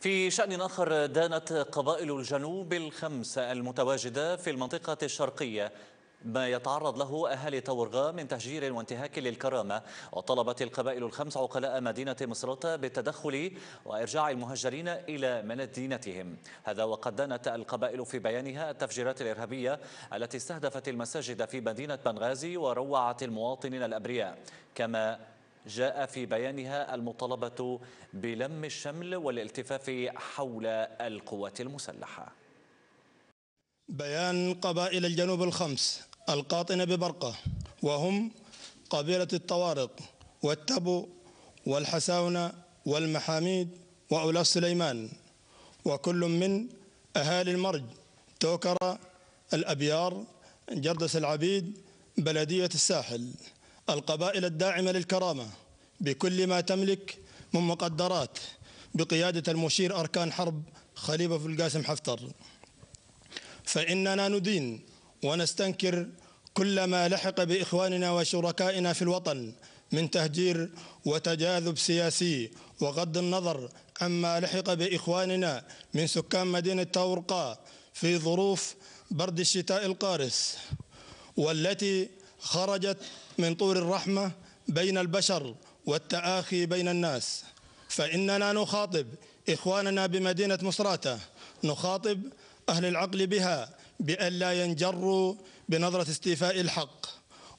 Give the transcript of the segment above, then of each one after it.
في شأن آخر دانت قبائل الجنوب الخمسة المتواجدة في المنطقة الشرقية ما يتعرض له أهالي تورغا من تهجير وانتهاك للكرامة وطلبت القبائل الخمس عقلاء مدينة مصراتة بالتدخل وإرجاع المهجرين إلى مدينتهم هذا وقد دانت القبائل في بيانها التفجيرات الإرهابية التي استهدفت المساجد في مدينة بنغازي وروعت المواطنين الأبرياء كما جاء في بيانها المطالبة بلم الشمل والالتفاف حول القوات المسلحة بيان قبائل الجنوب الخمس القاطنة ببرقة وهم قبيلة الطوارق والتبو والحساونة والمحاميد وأولى سليمان وكل من أهالي المرج توكرة الأبيار جردس العبيد بلدية الساحل القبائل الداعمة للكرامة بكل ما تملك من مقدرات بقيادة المشير أركان حرب خليفة في القاسم حفتر فإننا ندين ونستنكر كل ما لحق بإخواننا وشركائنا في الوطن من تهجير وتجاذب سياسي وغض النظر عما لحق بإخواننا من سكان مدينة تورقاء في ظروف برد الشتاء القارس والتي خرجت من طور الرحمة بين البشر والتآخي بين الناس فإننا نخاطب إخواننا بمدينة مصراتة نخاطب أهل العقل بها بأن لا ينجروا بنظرة استيفاء الحق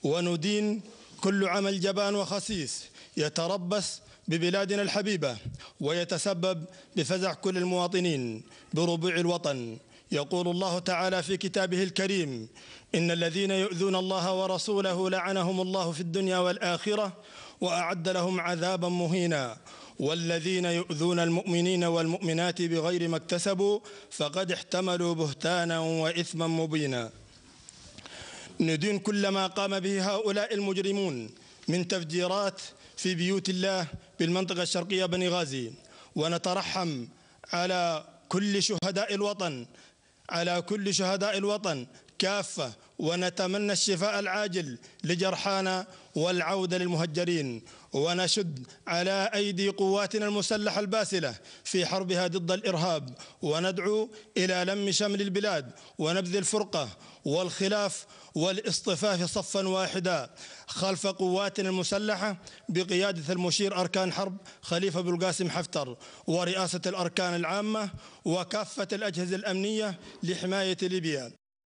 وندين كل عمل جبان وخسيس يتربص ببلادنا الحبيبة ويتسبب بفزع كل المواطنين بربوع الوطن يقول الله تعالى في كتابه الكريم إن الذين يؤذون الله ورسوله لعنهم الله في الدنيا والآخرة وأعد لهم عذابا مهينا والذين يؤذون المؤمنين والمؤمنات بغير ما اكتسبوا فقد احتملوا بهتانا وإثما مبينا ندين كل ما قام به هؤلاء المجرمون من تفجيرات في بيوت الله بالمنطقة الشرقية بني غازي ونترحم على كل شهداء الوطن على كل شهداء الوطن كافة ونتمنى الشفاء العاجل لجرحانا والعودة للمهجرين ونشد على أيدي قواتنا المسلحة الباسلة في حربها ضد الإرهاب وندعو إلى لم شمل البلاد ونبذ الفرقة والخلاف والاصطفاف صفا واحدا خلف قواتنا المسلحة بقيادة المشير أركان حرب خليفة بلقاسم حفتر ورئاسة الأركان العامة وكافة الأجهزة الأمنية لحماية ليبيا